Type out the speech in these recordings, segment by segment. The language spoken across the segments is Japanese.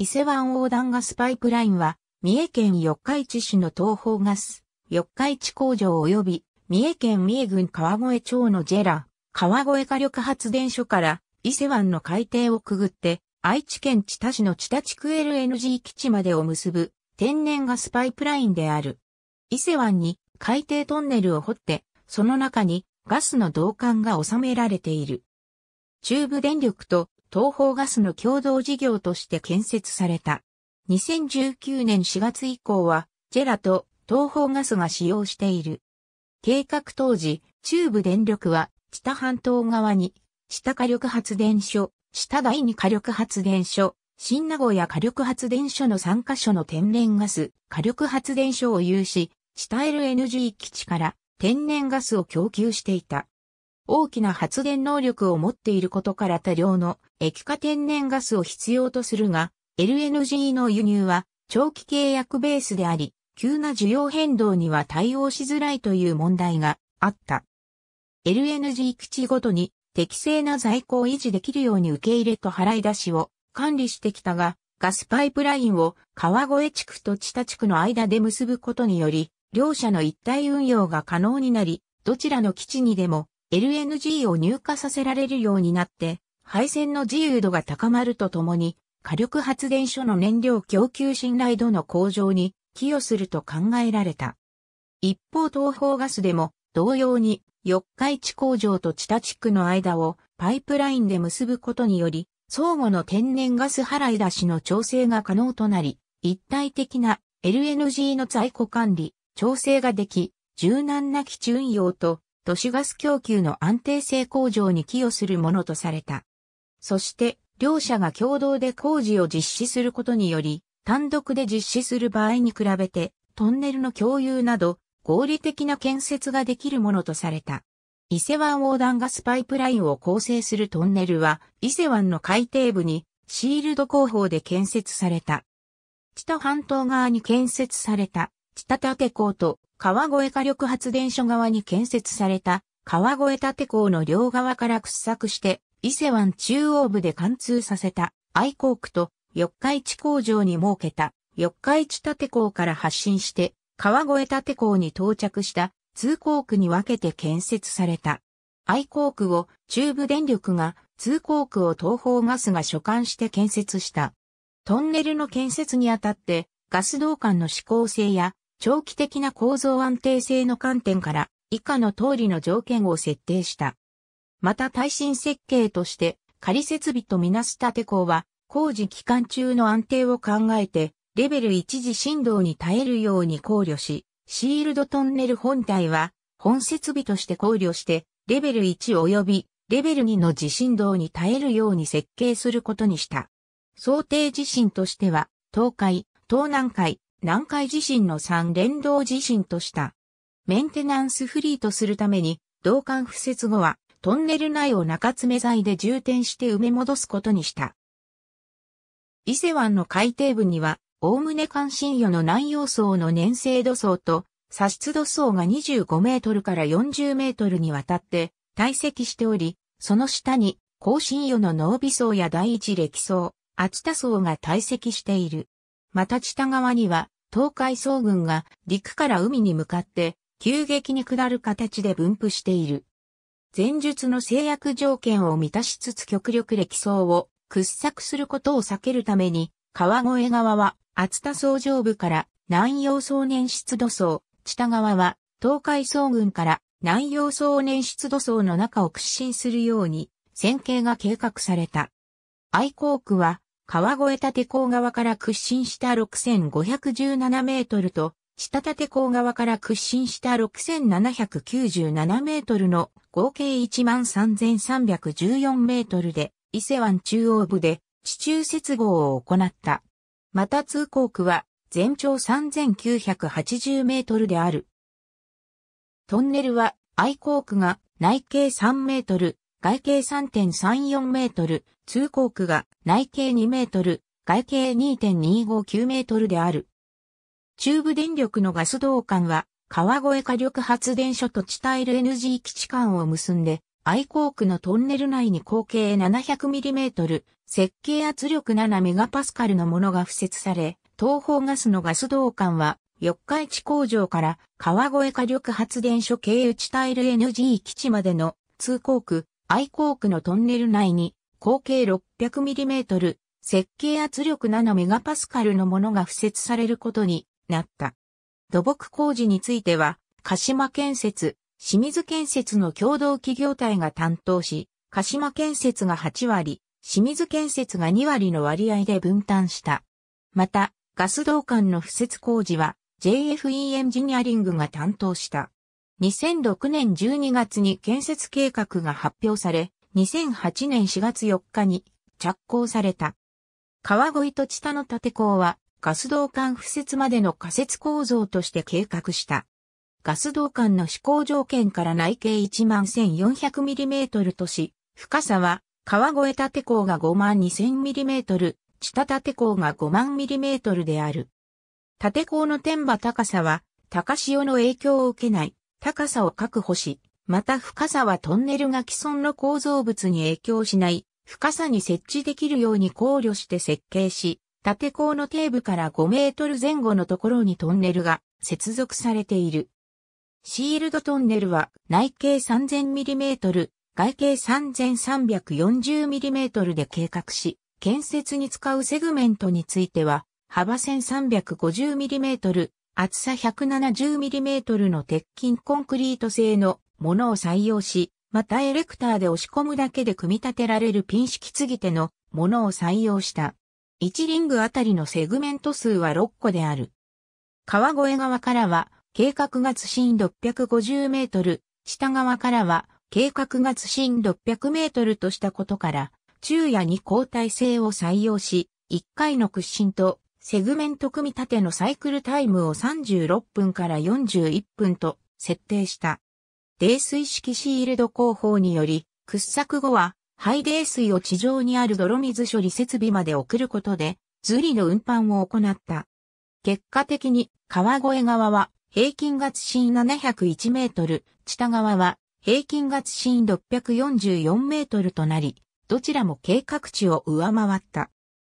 伊勢湾横断ガスパイプラインは、三重県四日市市の東方ガス、四日市工場及び、三重県三重郡川越町のジェラ、川越火力発電所から、伊勢湾の海底をくぐって、愛知県千田市の千田地区 LNG 基地までを結ぶ、天然ガスパイプラインである。伊勢湾に海底トンネルを掘って、その中にガスの導管が収められている。中部電力と東方ガスの共同事業として建設された。2019年4月以降は、ジェラと東方ガスが使用している。計画当時、中部電力は、知多半島側に、知多火力発電所、知多第二火力発電所、新名古屋火力発電所の3カ所の天然ガス、火力発電所を有し、知多 LNG 基地から天然ガスを供給していた。大きな発電能力を持っていることから多量の液化天然ガスを必要とするが、LNG の輸入は長期契約ベースであり、急な需要変動には対応しづらいという問題があった。LNG 基地ごとに適正な在庫を維持できるように受け入れと払い出しを管理してきたが、ガスパイプラインを川越地区と地田地区の間で結ぶことにより、両者の一体運用が可能になり、どちらの基地にでも LNG を入荷させられるようになって、配線の自由度が高まるとともに、火力発電所の燃料供給信頼度の向上に寄与すると考えられた。一方東方ガスでも同様に四日市工場と知多地区の間をパイプラインで結ぶことにより、相互の天然ガス払い出しの調整が可能となり、一体的な LNG の在庫管理、調整ができ、柔軟な基地運用と都市ガス供給の安定性向上に寄与するものとされた。そして、両社が共同で工事を実施することにより、単独で実施する場合に比べて、トンネルの共有など、合理的な建設ができるものとされた。伊勢湾横断ガスパイプラインを構成するトンネルは、伊勢湾の海底部に、シールド工法で建設された。地と半島側に建設された、地田立港と川越火力発電所側に建設された、川越立港の両側から掘削して、伊勢湾中央部で貫通させた愛工区と四日市工場に設けた四日市立港から発進して川越立港に到着した通行区に分けて建設された。愛工区を中部電力が通行区を東方ガスが所管して建設した。トンネルの建設にあたってガス導管の指向性や長期的な構造安定性の観点から以下の通りの条件を設定した。また耐震設計として仮設備とみなす建工は工事期間中の安定を考えてレベル1次振動に耐えるように考慮し、シールドトンネル本体は本設備として考慮してレベル1及びレベル2の地震動に耐えるように設計することにした。想定地震としては、東海、東南海、南海地震の3連動地震とした。メンテナンスフリーとするために、同管付設後は、トンネル内を中詰材で充填して埋め戻すことにした。伊勢湾の海底部には、おおむね関心魚の南洋層の粘性土層と、砂質土層が25メートルから40メートルにわたって堆積しており、その下に、高深魚の濃尾層や第一歴層、厚田層が堆積している。また下側には、東海層群が陸から海に向かって、急激に下る形で分布している。前述の制約条件を満たしつつ極力歴層を掘削することを避けるために、川越側は厚田総上部から南洋総年湿土層、北側は東海総群から南洋総年湿土層の中を屈伸するように、線形が計画された。愛好区は、川越立港側から屈伸した6517メートルと、下立港側から屈伸した6797メートルの合計13314メートルで伊勢湾中央部で地中接合を行った。また通行区は全長3980メートルである。トンネルは愛港区が内径3メートル、外径3.34メートル、通行区が内径2メートル、外径2.259メートルである。中部電力のガス道管は、川越火力発電所と地帯 LNG 基地間を結んで、愛港区のトンネル内に口径 700mm、設計圧力 7MPa のものが付設され、東方ガスのガス道管は、四日市工場から川越火力発電所経由地帯 LNG 基地までの通行区、愛港区のトンネル内に、口径 600mm、設計圧力 7MPa のものが付設されることになった。土木工事については、鹿島建設、清水建設の共同企業体が担当し、鹿島建設が8割、清水建設が2割の割合で分担した。また、ガス道管の敷設工事は JFE エンジニアリングが担当した。2006年12月に建設計画が発表され、2008年4月4日に着工された。川越と千田の建て工はガス導管敷設までの仮設構造として計画した。ガス導管の施工条件から内径 11400mm とし、深さは川越立坑が 52000mm、下立坑が5 0 0 0 m m である。立坑の天馬高さは高潮の影響を受けない高さを確保し、また深さはトンネルが既存の構造物に影響しない深さに設置できるように考慮して設計し、縦坑の底部から5メートル前後のところにトンネルが接続されている。シールドトンネルは内径3 0 0 0トル、外径3 3 4 0トルで計画し、建設に使うセグメントについては、幅1 3 5 0トル、厚さ1 7 0トルの鉄筋コンクリート製のものを採用し、またエレクターで押し込むだけで組み立てられるピン式継ぎ手のものを採用した。1リングあたりのセグメント数は6個である。川越側からは、計画が津深650メートル、下側からは、計画が津深600メートルとしたことから、昼夜に交代制を採用し、1回の屈伸とセグメント組み立てのサイクルタイムを36分から41分と設定した。泥水式シールド工法により、掘削後は廃冷水を地上にある泥水処理設備まで送ることで、ズリの運搬を行った。結果的に、川越側は平均月地701メートル、北側は平均月地644メートルとなり、どちらも計画値を上回った。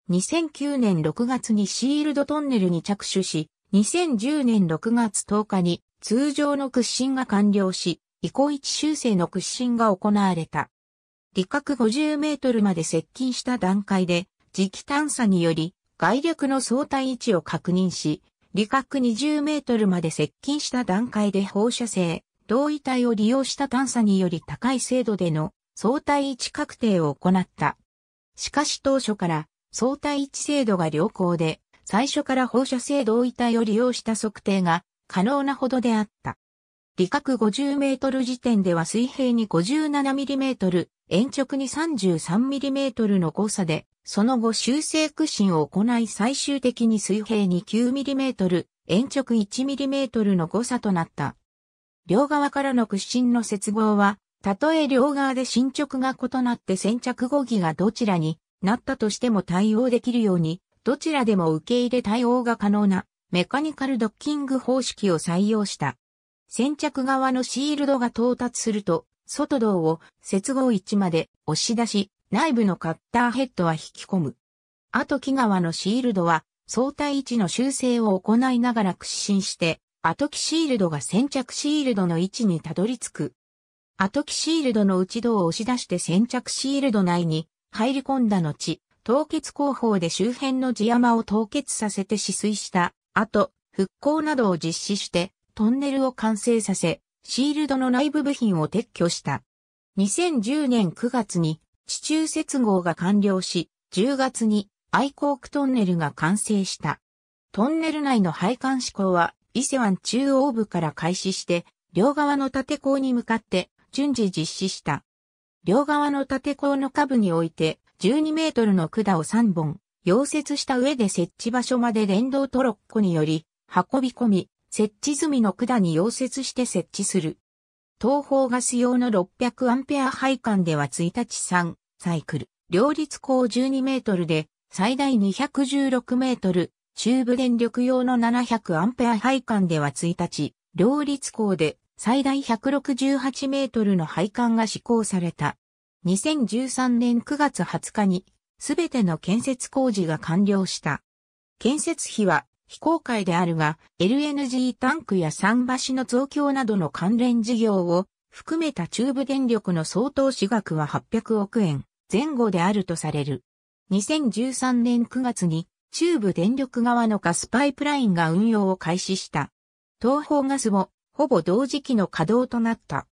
2009年6月にシールドトンネルに着手し、2010年6月10日に通常の屈伸が完了し、以降一修正の屈伸が行われた。理角50メートルまで接近した段階で、磁気探査により、外力の相対位置を確認し、理角20メートルまで接近した段階で放射性、同位体を利用した探査により高い精度での相対位置確定を行った。しかし当初から相対位置精度が良好で、最初から放射性同位体を利用した測定が可能なほどであった。理角50メートル時点では水平に5 7トル延直に 33mm の誤差で、その後修正屈伸を行い最終的に水平に 9mm、延直 1mm の誤差となった。両側からの屈伸の接合は、たとえ両側で進捗が異なって先着後期がどちらになったとしても対応できるように、どちらでも受け入れ対応が可能なメカニカルドッキング方式を採用した。先着側のシールドが到達すると、外胴を接合位置まで押し出し、内部のカッターヘッドは引き込む。後木側のシールドは相対位置の修正を行いながら屈伸して、後木シールドが先着シールドの位置にたどり着く。後木シールドの内胴を押し出して先着シールド内に入り込んだ後、凍結工法で周辺の地山を凍結させて止水した後、復興などを実施してトンネルを完成させ、シールドの内部部品を撤去した。2010年9月に地中接合が完了し、10月にアイコークトンネルが完成した。トンネル内の配管施工は伊勢湾中央部から開始して、両側の縦港に向かって順次実施した。両側の縦港の下部において12メートルの管を3本、溶接した上で設置場所まで電動トロッコにより運び込み、設置済みの管に溶接して設置する。東方ガス用の600アンペア配管では1日3サイクル、両立高12メートルで最大216メートル、中部電力用の700アンペア配管では1日、両立高で最大168メートルの配管が施行された。2013年9月20日に、すべての建設工事が完了した。建設費は非公開であるが、LNG タンクや桟橋の増強などの関連事業を含めた中部電力の総投資額は800億円前後であるとされる。2013年9月に中部電力側のガスパイプラインが運用を開始した。東方ガスもほぼ同時期の稼働となった。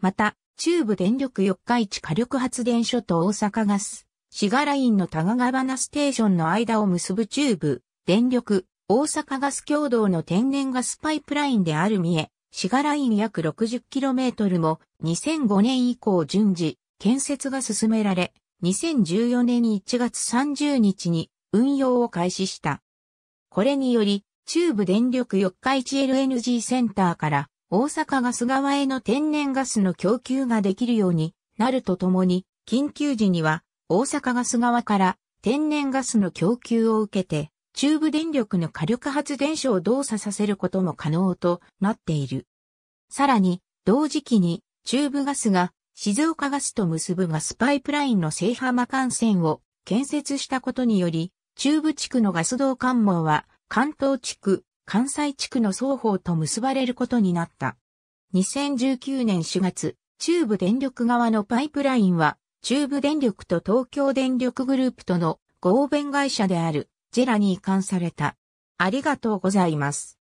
また、中部電力四日市火力発電所と大阪ガス、滋賀ラインの賀川ナステーションの間を結ぶ中部電力大阪ガス共同の天然ガスパイプラインである三重、滋賀ライン約 60km も2005年以降順次建設が進められ、2014年1月30日に運用を開始した。これにより、中部電力四日市 LNG センターから大阪ガス側への天然ガスの供給ができるようになるとともに、緊急時には大阪ガス側から天然ガスの供給を受けて中部電力の火力発電所を動作させることも可能となっている。さらに、同時期に中部ガスが静岡ガスと結ぶガスパイプラインの西浜幹線を建設したことにより、中部地区のガス道関網は関東地区、関西地区の双方と結ばれることになった。2019年4月、中部電力側のパイプラインは、中部電力と東京電力グループとの合弁会社であるジェラに移管された。ありがとうございます。